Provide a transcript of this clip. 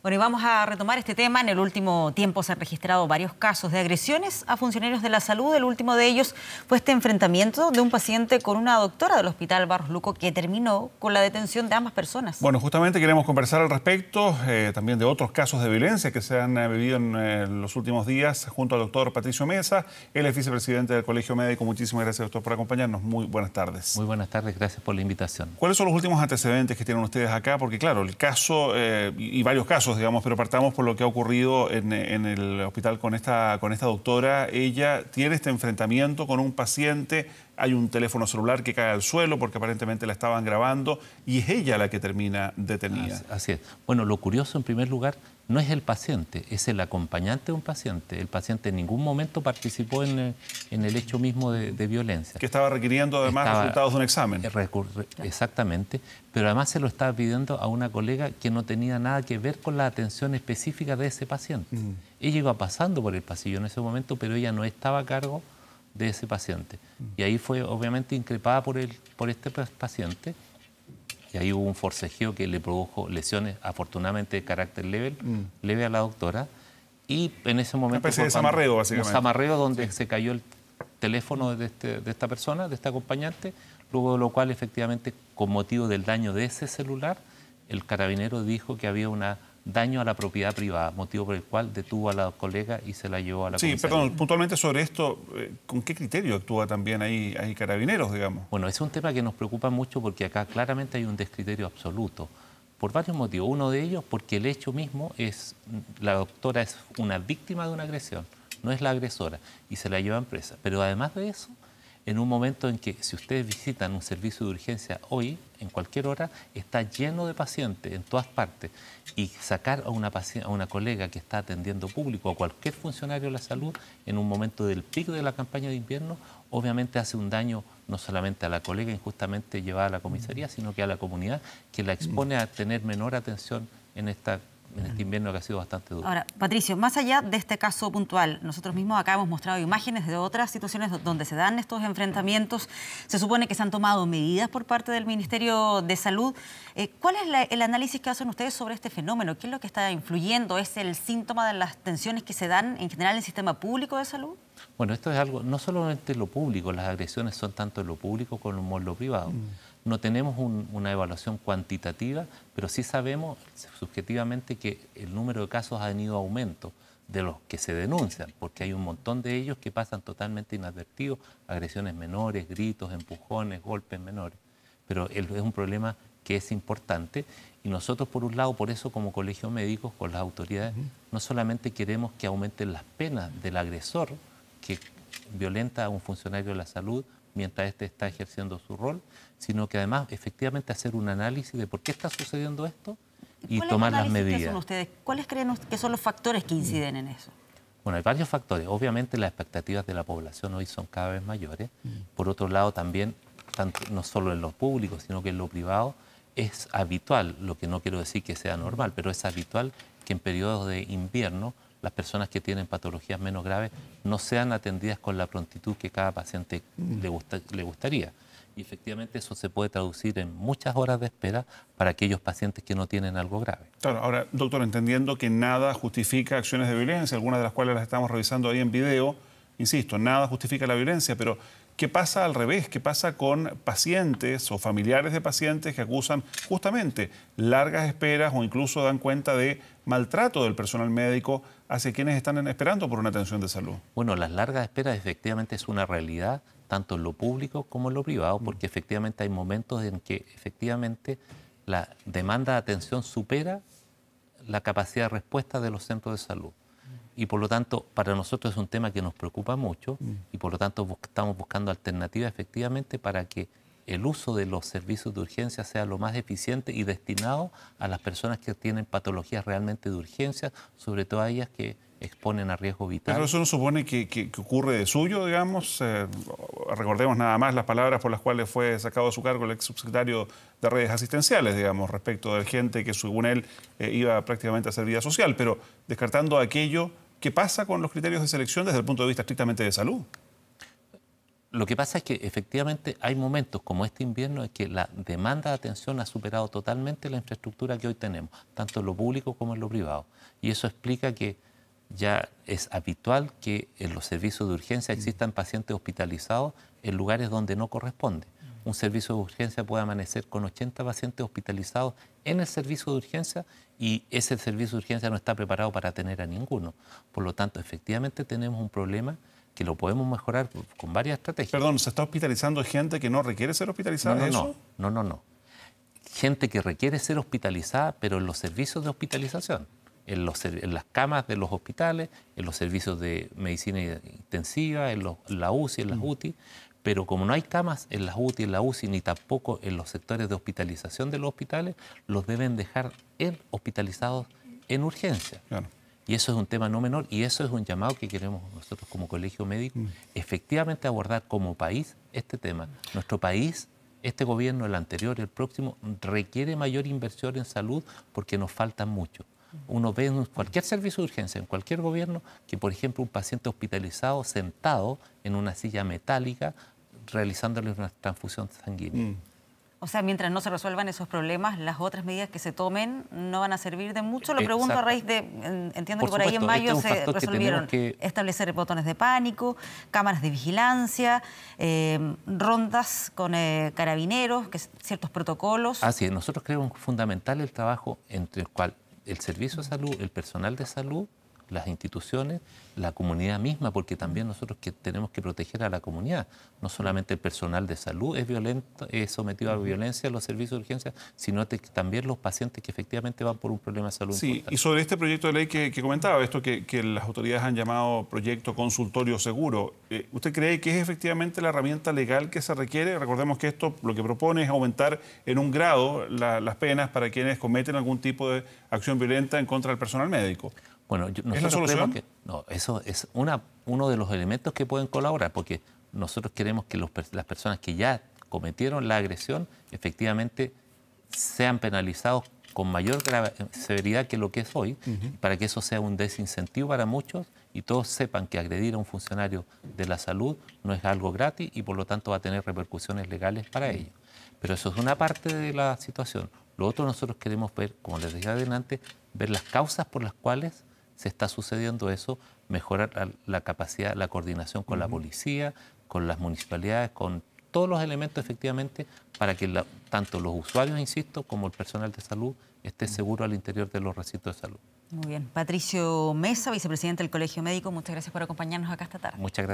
Bueno, y vamos a retomar este tema. En el último tiempo se han registrado varios casos de agresiones a funcionarios de la salud. El último de ellos fue este enfrentamiento de un paciente con una doctora del Hospital Barros Luco que terminó con la detención de ambas personas. Bueno, justamente queremos conversar al respecto eh, también de otros casos de violencia que se han eh, vivido en eh, los últimos días junto al doctor Patricio Mesa. Él es vicepresidente del Colegio Médico. Muchísimas gracias, doctor, por acompañarnos. Muy buenas tardes. Muy buenas tardes. Gracias por la invitación. ¿Cuáles son los últimos antecedentes que tienen ustedes acá? Porque, claro, el caso y varios casos digamos, pero partamos por lo que ha ocurrido en, el hospital con esta, con esta doctora. Ella tiene este enfrentamiento con un paciente hay un teléfono celular que cae al suelo porque aparentemente la estaban grabando y es ella la que termina detenida. Así, es. Bueno, lo curioso en primer lugar no es el paciente, es el acompañante de un paciente. El paciente en ningún momento participó en, eh, el, hecho mismo de, violencia. Que estaba requiriendo además resultados de un examen. Eh, exactamente, pero además se lo estaba pidiendo a una colega que no tenía nada que ver con la atención específica de ese paciente. Mm. Ella iba pasando por el pasillo en ese momento, pero ella no estaba a cargo de ese paciente. Y ahí fue obviamente increpada por, el, por este paciente y ahí hubo un forcejeo que le produjo lesiones afortunadamente de carácter leve, mm. leve a la doctora y en ese momento... Una especie de básicamente. Un zamarreo donde se cayó el teléfono de, este, de esta persona, de esta acompañante, luego de lo cual efectivamente con motivo del daño de ese celular el carabinero dijo que había una daño a la propiedad privada, motivo por el cual detuvo a la colega y se la llevó a la Sí, perdón, puntualmente sobre esto, eh, ¿con qué criterio actúa también ahí, ahí carabineros, digamos? Bueno, es un tema que nos preocupa mucho porque acá claramente hay un descriterio absoluto, por varios motivos. Uno de ellos porque el hecho mismo es, la doctora es una víctima de una agresión, no es la agresora, y se la lleva a empresa. Pero además de eso, en un momento en que si ustedes visitan un servicio de urgencia hoy, en cualquier hora, está lleno de pacientes en todas partes. Y sacar a una, a una colega que está atendiendo público, a cualquier funcionario de la salud, en un momento del pico de la campaña de invierno, obviamente hace un daño no solamente a la colega injustamente llevada a la comisaría, sino que a la comunidad que la expone a tener menor atención en esta en este invierno que ha sido bastante duro. Ahora, Patricio, más allá de este caso puntual, nosotros mismos acá hemos mostrado imágenes de otras situaciones donde se dan estos enfrentamientos. Se supone que se han tomado medidas por parte del Ministerio de Salud. Eh, ¿Cuál es el análisis que hacen ustedes sobre este fenómeno? ¿Qué es lo que está influyendo? ¿Es el síntoma de las tensiones que se dan en general en el sistema público de salud? Bueno, esto es algo, no solamente lo público, las agresiones son tanto en lo público como en lo privado. Mm no tenemos una evaluación cuantitativa, pero sí sabemos subjetivamente que el número de casos ha tenido aumento de los que se denuncian, porque hay un montón de ellos que pasan totalmente inadvertidos, agresiones menores, gritos, empujones, golpes menores. Pero es un problema que es importante y nosotros por un lado, por eso como colegio médico, con las autoridades, no solamente queremos que aumenten las penas del agresor que violenta a un funcionario de la salud mientras este está ejerciendo su rol, sino que además efectivamente hacer un análisis de por qué está sucediendo esto y tomar las medidas. ustedes? ¿Cuáles creen que son los factores que inciden en eso? Bueno, hay varios factores. Obviamente las expectativas de la población hoy son cada vez mayores. Mm. Por otro lado, también, no solo en lo público, sino que en lo privado, es habitual, lo que no quiero decir que sea normal, pero es habitual que en periodos de invierno las personas que tienen patologías menos graves no sean atendidas con la prontitud que cada paciente le, le gustaría. Y efectivamente eso se puede traducir en muchas horas de espera para aquellos pacientes que no tienen algo grave. Claro, ahora, doctor, entendiendo que nada justifica acciones de violencia, algunas de las cuales las estamos revisando ahí en video, insisto, nada justifica la violencia, pero ¿Qué pasa al revés? ¿Qué pasa con pacientes o familiares de pacientes que acusan justamente largas esperas o incluso dan cuenta de maltrato del personal médico hacia quienes están esperando por una atención de salud? Bueno, las largas esperas efectivamente es una realidad tanto en lo público como en lo privado, porque mm. efectivamente hay momentos en que efectivamente la demanda de atención supera la capacidad de respuesta de los centros de salud y por lo tanto para nosotros es un tema que nos preocupa mucho mm. y por lo tanto estamos buscando alternativas efectivamente para que el uso de los servicios de urgencia sea lo más eficiente y destinado a las personas que tienen patologías realmente de urgencia, sobre todo a ellas que exponen a riesgo vital. Pero eso no supone que, ocurre de suyo, digamos. Eh, recordemos nada más las palabras por las cuales fue sacado a su cargo el ex subsecretario de redes asistenciales, digamos, respecto de gente que según él eh, iba prácticamente a hacer vida social. Pero descartando aquello, ¿Qué pasa con los criterios de selección desde el punto de vista estrictamente de salud? Lo que pasa es que efectivamente hay momentos como este invierno en que la demanda de atención ha superado totalmente la infraestructura que hoy tenemos, tanto en lo público como en lo privado. Y eso explica que ya es habitual que en los servicios de urgencia mm. existan pacientes hospitalizados en lugares donde no corresponde un servicio de urgencia puede amanecer con 80 pacientes hospitalizados en el servicio de urgencia y ese servicio de urgencia no está preparado para tener a ninguno. Por lo tanto, efectivamente tenemos un problema que lo podemos mejorar con varias estrategias. Perdón, ¿se está hospitalizando gente que no requiere ser hospitalizada? No, no, no, no, no, Gente que requiere ser hospitalizada, pero en los servicios de hospitalización. En, las camas de los hospitales, en los servicios de medicina intensiva, en, en la UCI, en las mm. UTI, pero como no hay camas en las UTI, en la UCI, ni tampoco en los sectores de hospitalización de los hospitales, los deben dejar en hospitalizados en urgencia. Y eso es un tema no menor y eso es un llamado que queremos nosotros como colegio médico mm. efectivamente abordar como país este tema. Nuestro país, este gobierno, el anterior, el próximo, requiere mayor inversión en salud porque nos falta mucho. Uno ve en cualquier servicio de urgencia, en cualquier gobierno, que por ejemplo un paciente hospitalizado sentado en una silla metálica realizándole una transfusión sanguínea. Mm. O sea, mientras no se resuelvan esos problemas, las otras medidas que se tomen no van a servir de mucho. Lo pregunto a raíz de, entiendo que por ahí en mayo este se resolvieron establecer botones de pánico, cámaras de vigilancia, eh, rondas con eh, carabineros, que, ciertos protocolos. Así sí, nosotros creemos fundamental el trabajo entre el cual el servicio de salud, el personal de salud las instituciones, la comunidad misma, porque también nosotros que tenemos que proteger a la comunidad. No solamente el personal de salud es violento, es sometido a violencia en los servicios de urgencia, sino también los pacientes que efectivamente van por un problema de salud. Sí, y sobre este proyecto de ley que, comentaba, esto que, las autoridades han llamado proyecto consultorio seguro, eh, ¿usted cree que es efectivamente la herramienta legal que se requiere? Recordemos que esto lo que propone es aumentar en un grado las penas para quienes cometen algún tipo de acción violenta en contra del personal médico. Bueno, nosotros ¿Es que no, eso es una, uno de los elementos que pueden colaborar, porque nosotros queremos que los, las personas que ya cometieron la agresión efectivamente sean penalizados con mayor severidad que lo que es hoy, para que eso sea un desincentivo para muchos y todos sepan que agredir a un funcionario de la salud no es algo gratis y por lo tanto va a tener repercusiones legales para ellos. Pero eso es una parte de la situación. Lo otro nosotros queremos ver, como les decía adelante, ver las causas por las cuales se está sucediendo eso, mejorar la, capacidad, la coordinación con la policía, con las municipalidades, con todos los elementos efectivamente para que tanto los usuarios, insisto, como el personal de salud esté seguro al interior de los recintos de salud. Muy bien. Patricio Mesa, vicepresidente del Colegio Médico, muchas gracias por acompañarnos acá esta tarde. Muchas gracias.